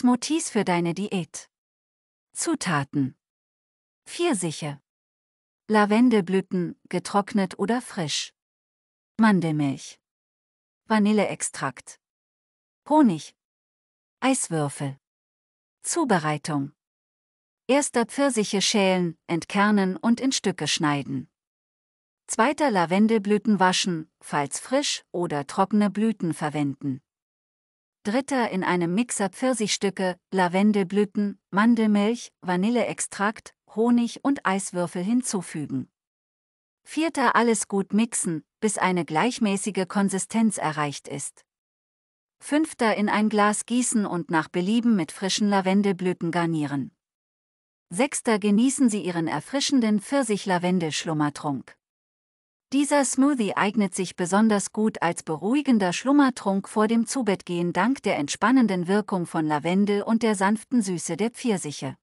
Smoothies für deine Diät. Zutaten. Pfirsiche. Lavendelblüten, getrocknet oder frisch. Mandelmilch. Vanilleextrakt. Honig. Eiswürfel. Zubereitung. Erster Pfirsiche schälen, entkernen und in Stücke schneiden. Zweiter Lavendelblüten waschen, falls frisch oder trockene Blüten verwenden dritter in einem Mixer Pfirsichstücke, Lavendelblüten, Mandelmilch, Vanilleextrakt, Honig und Eiswürfel hinzufügen. Vierter alles gut mixen, bis eine gleichmäßige Konsistenz erreicht ist. Fünfter in ein Glas gießen und nach Belieben mit frischen Lavendelblüten garnieren. Sechster genießen Sie Ihren erfrischenden Pfirsich-Lavendel-Schlummertrunk. Dieser Smoothie eignet sich besonders gut als beruhigender Schlummertrunk vor dem Zubettgehen dank der entspannenden Wirkung von Lavendel und der sanften Süße der Pfirsiche.